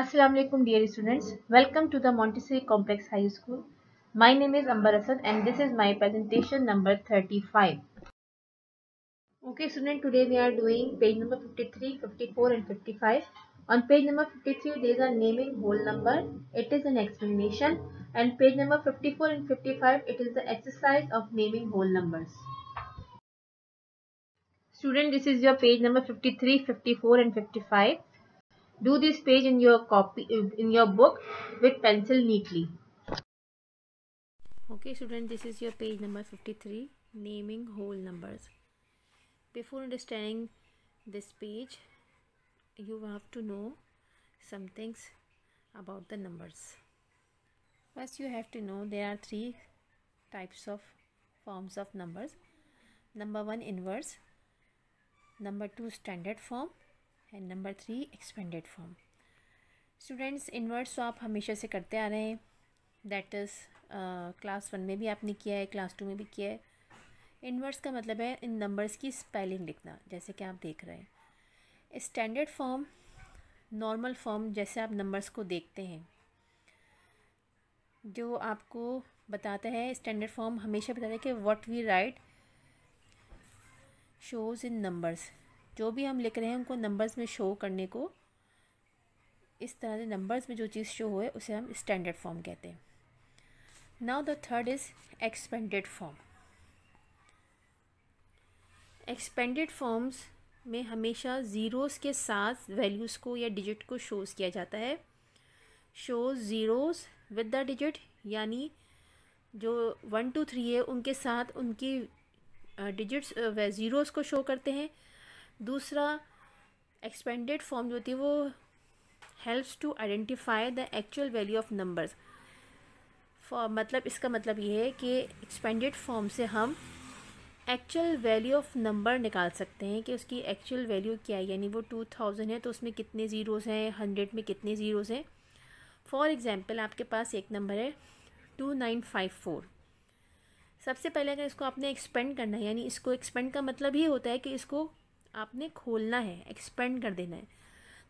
Assalamu alaikum dear students. Welcome to the Montessori Complex High School. My name is Ambar Asad and this is my presentation number 35. Okay student, today we are doing page number 53, 54 and 55. On page number 53 there is a naming whole number. It is an explanation and page number 54 and 55 it is the exercise of naming whole numbers. Student, this is your page number 53, 54 and 55. Do this page in your copy in your book with pencil neatly. Okay student, this is your page number 53, naming whole numbers. Before understanding this page, you have to know some things about the numbers. First, you have to know there are three types of forms of numbers. Number one, inverse. Number two, standard form and number three expanded form students inverts तो आप हमेशा से करते आ रहे हैं that is class one में भी आपने किया है क्लास टू में भी किया है इनवर्ट्स का मतलब है इन नंबर्स की स्पेलिंग लिखना जैसे कि आप देख रहे हैं स्टैंडर्ड फॉर्म नॉर्मल फॉर्म जैसे आप नंबर्स को देखते हैं जो आपको बताता है स्टैंडर्ड फॉर्म हमेशा बताता है कि what we write shows in numbers जो भी हम लिख रहे हैं उनको नंबर्स में शो करने को इस तरह से नंबर्स में जो चीज़ शो हो उसे हम स्टैंडर्ड फॉर्म कहते हैं now the third is expanded form expanded forms में हमेशा ज़ीरोज़ के साथ वैल्यूज़ को या डिजिट को शोज़ किया जाता है shows zeros with the digit यानी जो वन टू थ्री है उनके साथ उनकी डिजिट्स ज़ीरोज़ को शो करते हैं दूसरा एक्सपेंडेड फॉर्म जो होती है वो helps to identify the actual value of numbers मतलब इसका मतलब ये है कि एक्सपेंडेड फॉर्म से हम एक्चुअल वैल्यू ऑफ नंबर निकाल सकते हैं कि उसकी एक्चुअल वैल्यू क्या है यानी वो टू थाउजेंड है तो उसमें कितने ज़ीरोज़ हैं हंड्रेड में कितने ज़ीरोज़ हैं फॉर एग्ज़ाम्पल आपके पास एक नंबर है टू नाइन फाइव फोर सबसे पहले अगर इसको आपने एक्सपेंड करना है यानी इसको एक्सपेंड का मतलब ये होता है कि इसको आपने खोलना है एक्सपेंड कर देना है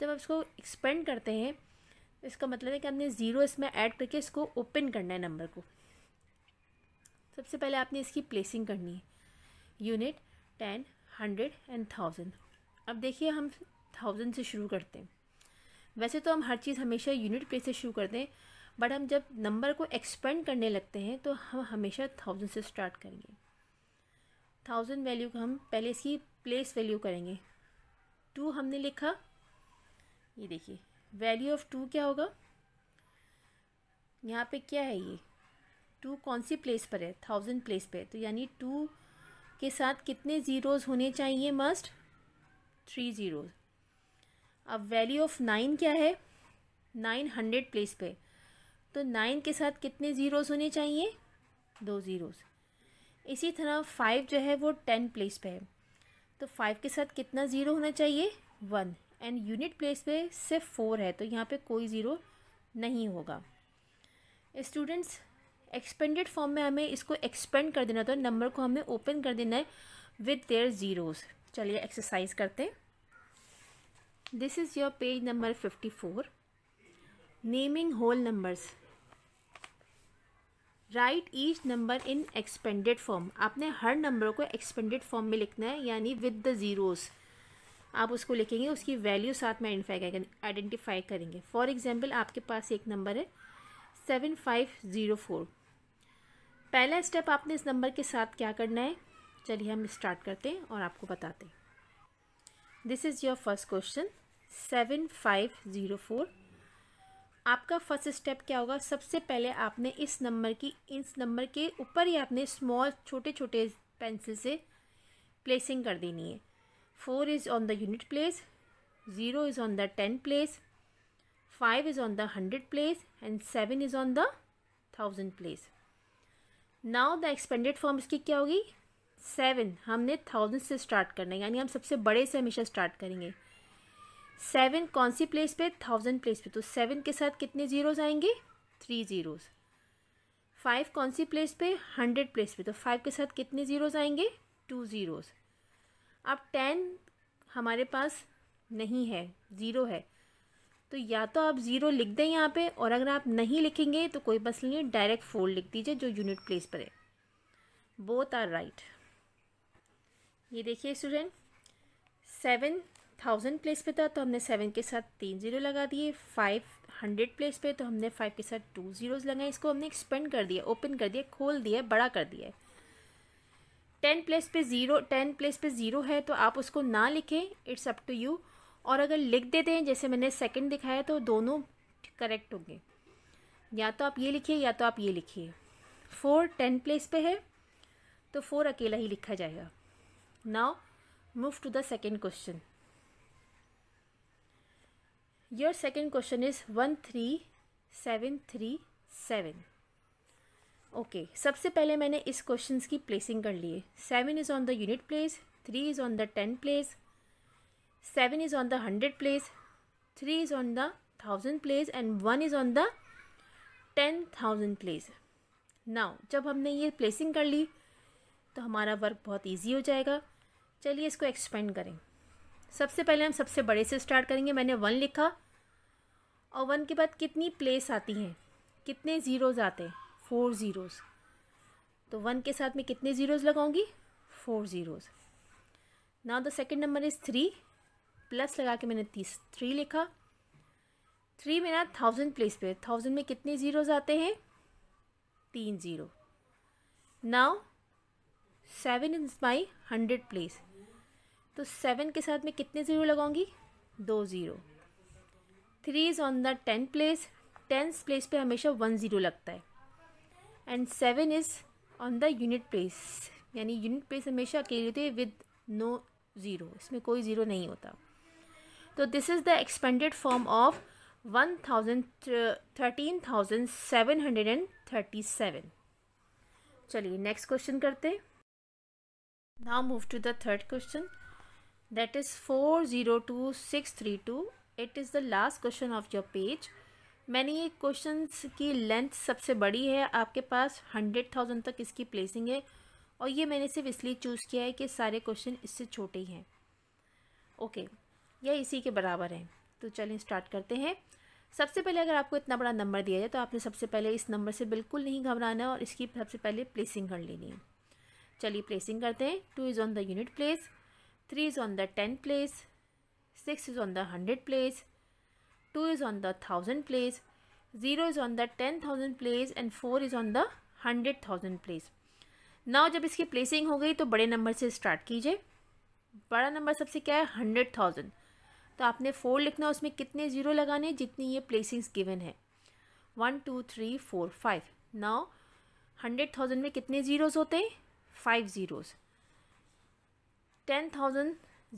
जब आप इसको एक्सपेंड करते हैं इसका मतलब है कि आपने ज़ीरो इसमें ऐड करके इसको ओपन करना है नंबर को सबसे पहले आपने इसकी प्लेसिंग करनी है unit ten hundred and thousand अब देखिए हम थाउजेंड से शुरू करते हैं वैसे तो हम हर चीज़ हमेशा यूनिट प्लेस से शुरू करते हैं बट हम जब नंबर को एक्सपेंड करने लगते हैं तो हम हमेशा थाउजेंड से स्टार्ट करेंगे थाउजेंड वैल्यू को हम पहले इसकी प्लेस वैल्यू करेंगे टू हमने लिखा ये देखिए वैल्यू ऑफ टू क्या होगा यहाँ पे क्या है ये टू कौन सी प्लेस पर है थाउजेंड प्लेस पे तो यानी टू के साथ कितने ज़ीरोज़ होने चाहिए मस्ट थ्री ज़ीरोज़ अब वैल्यू ऑफ नाइन क्या है नाइन हंड्रेड प्लेस पे तो नाइन के साथ कितने ज़ीरोज़ होने चाहिए दो ज़ीरोज़ इसी तरह फाइव जो है वो टेन प्लेस पे है तो फाइव के साथ कितना ज़ीरो होना चाहिए वन एंड यूनिट प्लेस पे सिर्फ फोर है तो यहाँ पे कोई ज़ीरो नहीं होगा स्टूडेंट्स एक्सपेंडेड फॉर्म में हमें इसको एक्सपेंड कर देना तो नंबर को हमें ओपन कर देना है विद देयर ज़ीरोज़ चलिए एक्सरसाइज करते हैं this is your page number fifty four naming whole numbers write each number in expanded form आपने हर नंबर को एक्सपेंडेड फॉर्म में लिखना है यानी विद द ज़ीरोज़ आप उसको लिखेंगे उसकी वैल्यू साथ में आइडेंटिफाई करेंगे फॉर एग्ज़ाम्पल आपके पास एक नंबर है सेवन फाइव ज़ीरो फोर पहला स्टेप आपने इस नंबर के साथ क्या करना है चलिए हम स्टार्ट करते हैं और आपको बताते हैं this is your first question seven five zero four आपका फर्स्ट स्टेप क्या होगा सबसे पहले आपने इस नंबर की इस नंबर के ऊपर ही आपने स्मॉल छोटे छोटे पेंसिल से प्लेसिंग कर देनी है four is on the unit place zero is on the ten place five is on the hundred place and seven is on the thousand place now the expanded form इसकी क्या होगी seven हमने thousand से start करना है यानी हम सबसे बड़े से हमेशा स्टार्ट करेंगे सेवन कौन सी प्लेस पे थाउजेंड प्लेस पे तो सेवन के साथ कितने जीरोज आएंगे थ्री ज़ीरोज़ फाइव कौन सी प्लेस पे हंड्रेड प्लेस पे तो फाइव के साथ कितने ज़ीरोज़ आएंगे टू ज़ीरोज़ अब टेन हमारे पास नहीं है ज़ीरो है तो या तो आप ज़ीरो लिख दें यहाँ पे और अगर आप नहीं लिखेंगे तो कोई मसल नहीं है डायरेक्ट फोर लिख दीजिए जो यूनिट प्लेस पर है बोथ आर राइट ये देखिए स्टूडेंट सेवन थाउजेंड प्लेस पे था तो हमने सेवन के साथ तीन जीरो लगा दिए फाइव हंड्रेड प्लेस पे तो हमने फाइव के साथ टू जीरोज़ लगाए इसको हमने एक्सपेंड कर दिया ओपन कर दिया खोल दिया बड़ा कर दिया टेन प्लेस पे ज़ीरो टेन प्लेस पे ज़ीरो है तो आप उसको ना लिखें इट्स अप टू यू और अगर लिख देते हैं जैसे मैंने सेकंड दिखाया तो दोनों करेक्ट होंगे या तो आप ये लिखिए या तो आप ये लिखिए फोर टेन प्लेस पे है तो फोर अकेला ही लिखा जाएगा now move to the second question your second question is one three seven three seven okay सबसे पहले मैंने इस क्वेश्चन की प्लेसिंग कर ली है seven is on the unit place three is on the ten place seven is on the hundred place three is on the thousand place and one is on the ten thousand place now जब हमने ये placing कर ली तो हमारा work बहुत easy हो जाएगा चलिए इसको एक्सपेंड करें सबसे पहले हम सबसे बड़े से स्टार्ट करेंगे मैंने वन लिखा और वन के बाद कितनी प्लेस आती हैं कितने ज़ीरोज़ आते हैं फोर ज़ीरोज़ तो वन के साथ में कितने ज़ीरोज़ लगाऊंगी four zeros now the second number is three plus लगा के मैंने तीस थ्री लिखा थ्री में ना थाउजेंड प्लेस पे थाउजेंड में कितने ज़ीरोज़ आते हैं तीन zero now seven is my hundred place तो सेवन के साथ मैं कितने ज़ीरो लगाऊंगी दो zero three is on the ten place tenth place पे हमेशा वन ज़ीरो लगता है and seven is on the unit place यानी यूनिट प्लेस हमेशा अकेले होते विद नो ज़ीरो इसमें कोई ज़ीरो नहीं होता तो this is the expanded form of one thousand thirteen thousand seven hundred and thirty seven चलिए नेक्स्ट क्वेश्चन करते now move to the third question that is four zero two six three two it is the last question of your page मैंने ये question की length सबसे बड़ी है आपके पास hundred thousand तक इसकी प्लेसिंग है और ये मैंने सिर्फ इसलिए चूज़ किया है कि सारे क्वेश्चन इससे छोटे ही हैं ओके यह इसी के बराबर हैं तो चलें स्टार्ट करते हैं सबसे पहले अगर आपको इतना बड़ा नंबर दिया जाए तो आपने सबसे पहले इस नंबर से बिल्कुल नहीं घबराना और इसकी सबसे पहले प्लेसिंग कर लेनी है चलिए प्लेसिंग करते हैं two is on the unit place 3 is on the 10 place, 6 is on the 100 place, 2 is on the 1000 place, 0 is on the 10,000 place and 4 is on the thousand place now जब इसकी placing हो गई तो बड़े number से start कीजिए बड़ा number सबसे क्या है हंड्रेड थाउजेंड तो आपने फोर लिखना उसमें कितने ज़ीरो लगाने जितनी ये प्लेसिंग्स गिवन है one two three four five now hundred thousand में कितने ज़ीरोज़ होते हैं five zeros ten thousand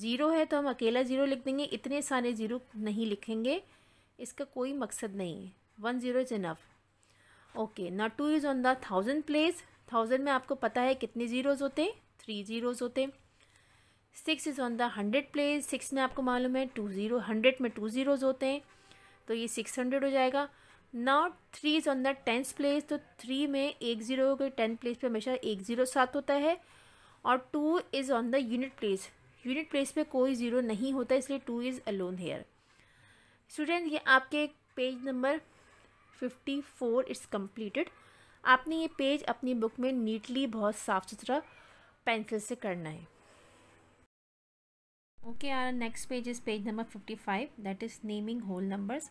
zero है तो हम अकेला ज़ीरो लिख देंगे इतने सारे ज़ीरो नहीं लिखेंगे इसका कोई मकसद नहीं है one zero is enough okay ना two is on the thousand place thousand में आपको पता है कितने ज़ीरोज़ होते हैं थ्री ज़ीरोज़ होते हैं six is on the hundred place six में आपको मालूम है टू ज़ीरो हंड्रेड में टू ज़ीरोज़ होते हैं तो ये सिक्स हंड्रेड हो जाएगा ना three is on the tenth place तो थ्री में एक ज़ीरो हो गई टेंथ प्लेस पे हमेशा एक ज़ीरो साथ होता है और two is on the unit place unit place पे कोई ज़ीरो नहीं होता इसलिए two is alone here student ये आपके page number fifty four is completed आपने ये पेज अपनी बुक में नीटली बहुत साफ़ सुथरा पेंसिल से करना है okay our next page is page number fifty five that is naming whole numbers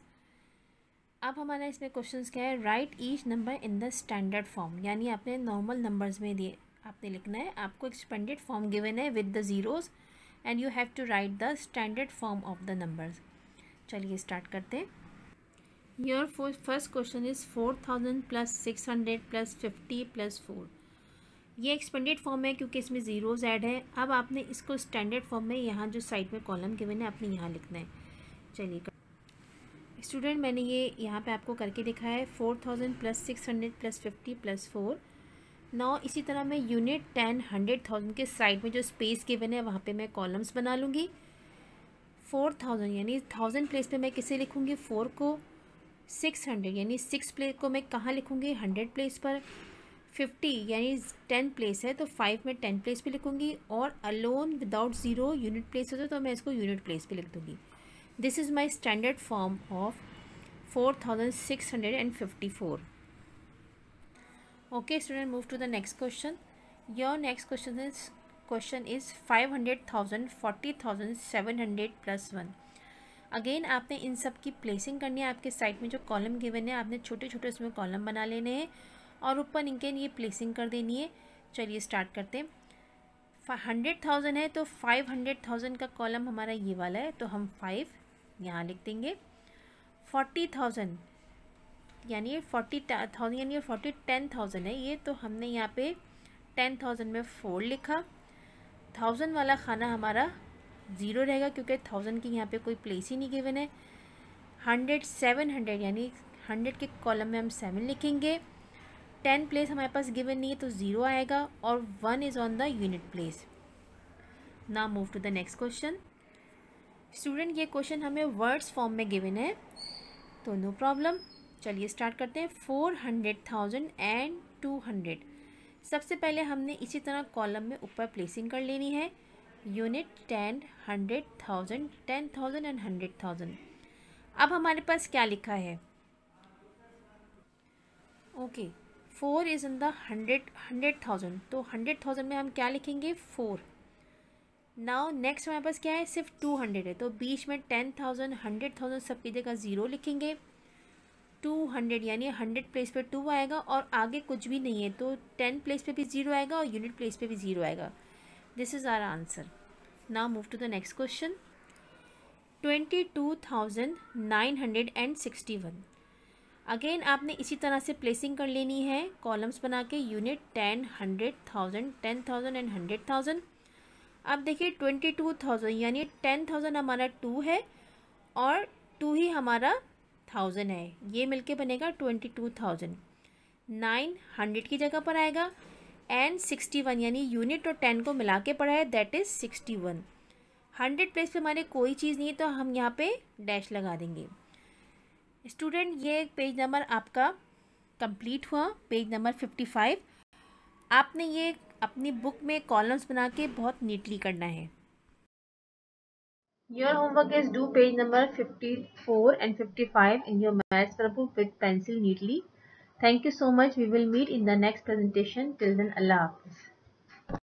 अब हमारा इसमें क्वेश्चंस क्या है right each number in the standard form यानी आपने नॉर्मल नंबर्स में दिए आपने लिखना है आपको एक्सपेंडेड फॉर्म गिवन है with the zeros and you have to write the standard form of the numbers चलिए स्टार्ट करते हैं your first question is four thousand plus six hundred plus fifty plus four ये expanded form है क्योंकि इसमें zeros add है अब आपने इसको स्टैंडर्ड फॉर्म में यहाँ जो साइड में कॉलम गिवन है आपने यहाँ लिखना है चलिए स्टूडेंट मैंने ये यहाँ पे आपको करके दिखाया है four thousand plus six hundred plus fifty plus four now इसी तरह मैं यूनिट टेन हंड्रेड थाउजेंड के साइड में जो स्पेस गिवन है वहाँ पे मैं कॉलम्स बना लूँगी फोर थाउजेंड यानी थाउजेंड प्लेस पे मैं किसे लिखूँगी फोर को सिक्स हंड्रेड यानी सिक्स प्लेस को मैं कहाँ लिखूँगी हंड्रेड प्लेस पर फिफ्टी यानी टेन प्लेस है तो फाइव में टेन प्लेस पर लिखूँगी और alone without zero unit place होता तो मैं इसको यूनिट प्लेस पर लिख दूँगी this is my standard form of four thousand six hundred and fifty four okay student move to the next question your next question is question is five hundred thousand forty thousand seven hundred plus one again आपने इन सब की placing करनी है आपके side में जो column given है आपने छोटे छोटे उसमें कॉलम बना लेने हैं और ऊपर इनके लिए प्लेसिंग कर देनी है चलिए स्टार्ट करते हैं हंड्रेड थाउजेंड है तो फाइव हंड्रेड थाउजेंड का कॉलम हमारा ये वाला है तो हम फाइव यहाँ लिख देंगे फोर्टी थाउजेंड यानी ये फोर्टी थाउजेंड यानी ये फोर्टी टेन थाउजेंड है ये तो हमने यहाँ पे टेन थाउजेंड में फोर लिखा थाउजेंड वाला खाना हमारा ज़ीरो रहेगा क्योंकि थाउजेंड की यहाँ पे कोई प्लेस ही नहीं गिवन है हंड्रेड सेवन हंड्रेड यानी हंड्रेड के कॉलम में हम सेवन लिखेंगे टेन प्लेस हमारे पास गिवन नहीं है तो ज़ीरो आएगा और one is on the unit place ना move to the next question student ये क्वेश्चन हमें वर्ड्स फॉर्म में गिवन है तो नो प्रॉब्लम चलिए स्टार्ट करते हैं four hundred thousand and two hundred सबसे पहले हमने इसी तरह कॉलम में ऊपर प्लेसिंग कर लेनी है unit ten hundred thousand ten thousand and hundred thousand अब हमारे पास क्या लिखा है okay four is in the hundred hundred thousand तो हंड्रेड थाउजेंड में हम क्या लिखेंगे फोर नाउ नेक्स्ट हमारे पास क्या है सिर्फ टू हंड्रेड है तो बीच में टेन थाउजेंड हंड्रेड थाउजेंड सब की जगह ज़ीरो लिखेंगे टू हंड्रेड यानी हंड्रेड प्लेस पर टू आएगा और आगे कुछ भी नहीं है तो टेन प्लेस पर भी ज़ीरो आएगा और यूनिट प्लेस पर भी ज़ीरो आएगा this is our answer now move to the next question twenty two thousand nine hundred and sixty one again आपने इसी तरह से प्लेसिंग कर लेनी है कॉलम्स बना के unit ten hundred thousand ten thousand and hundred thousand अब देखिए ट्वेंटी टू थाउजेंड यानी टेन थाउजेंड हमारा टू है और टू ही हमारा थाउजेंड है ये मिलके बनेगा twenty two thousand nine hundred की जगह पर आएगा एन सिक्सटी वन यानी यूनिट और टेन को मिला के पढ़ा है that is sixty one hundred place पे हमारे कोई चीज़ नहीं है तो हम यहाँ पे डैश लगा देंगे स्टूडेंट ये पेज नंबर आपका कंप्लीट हुआ पेज नंबर फिफ्टी फाइव आपने ये अपनी बुक में कॉलम्स बना के बहुत नीटली करना है Your homework is do page number 54 and 55 in your maths workbook with pencil neatly. Thank you so much. We will meet in the next presentation. Till then, Allah Hafiz.